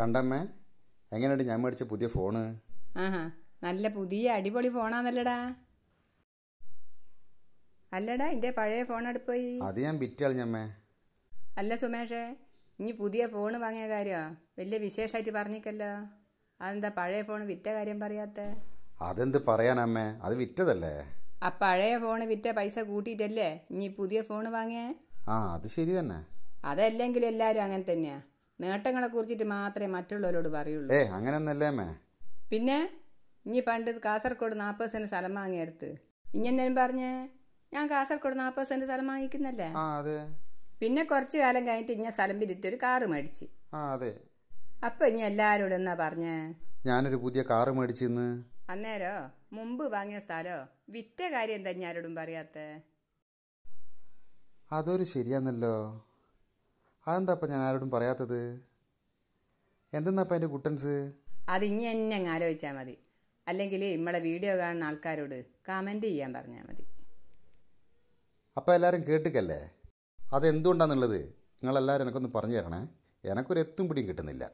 കണ്ടമ്മേ എങ്ങനെയുണ്ട് ഞാൻ മേടിച്ച പുതിയ ഫോണ് ആഹാ നല്ല പുതിയ അടിപൊളി ഫോണാന്നല്ലടാ അല്ലടാ എന്റെ പഴയ ഫോൺ അടുപ്പോയി അത് ഞാൻ വിറ്റളഞ്ഞമ്മേ അല്ല സുമേഷേ ഇനി പുതിയ ഫോണ് വാങ്ങിയ കാര്യോ വലിയ വിശേഷമായിട്ട് പറഞ്ഞിക്കല്ലോ അതെന്താ പഴയ ഫോണ് വിറ്റ കാര്യം പറയാത്ത അതെന്ത് പറയാനമ്മേ അത് വിറ്റതല്ലേ ആ പഴയ ഫോണ് വിറ്റ പൈസ കൂട്ടിയിട്ടല്ലേ ഇനി പുതിയ ഫോണ് വാങ്ങിയേ ആ അത് ശരി തന്നെ അതല്ലെങ്കിൽ എല്ലാരും അങ്ങനെ തന്നെയാ നേട്ടങ്ങളെ കുറിച്ചിട്ട് മാത്രമേ മറ്റുള്ളവരോട് പറയുള്ളൂ ഏ മേ പിന്നെ ഇനി പണ്ട് കാസർഗോഡ് നാൽപ്പത് സെന്റ് സ്ഥലം വാങ്ങിയെടുത്ത് ഇങ്ങെന്തേലും പറഞ്ഞേ ഞാൻ കാസർഗോഡ് നാൽപ്പത് സെന്റ് സ്ഥലം വാങ്ങിക്കുന്നല്ലേ പിന്നെ കുറച്ച് കാലം കഴിഞ്ഞിട്ട് ഇങ്ങനെ സ്ഥലം വിരിട്ട് ഒരു കാറ് മേടിച്ച് അപ്പൊ ഇനി എല്ലാരോടും എന്നാ പറഞ്ഞേ ഞാനൊരു പുതിയ കാറ് മേടിച്ചിന്ന് അന്നേരോ മുമ്പ് വാങ്ങിയ സ്ഥലോ വിറ്റ കാര്യം എന്താ ഞാനോടും പറയാത്തേ അതൊരു ശരിയാന്നല്ലോ അതെന്താ അപ്പം ഞാൻ ആരോടും പറയാത്തത് എന്തെന്നാ എൻ്റെ കുട്ടൻസ് അത് ഇനി എന്നെ അങ്ങ് ആലോചിച്ചാൽ മതി അല്ലെങ്കിൽ നമ്മളെ വീഡിയോ കാണുന്ന ആൾക്കാരോട് കമൻ്റ് ചെയ്യാൻ പറഞ്ഞാൽ മതി അപ്പം എല്ലാവരും കേട്ടിക്കല്ലേ അതെന്തുകൊണ്ടാണെന്നുള്ളത് നിങ്ങളെല്ലാവരും എനിക്കൊന്ന് പറഞ്ഞു തരണേ എനിക്കൊരു എത്തും പിടിയും കിട്ടുന്നില്ല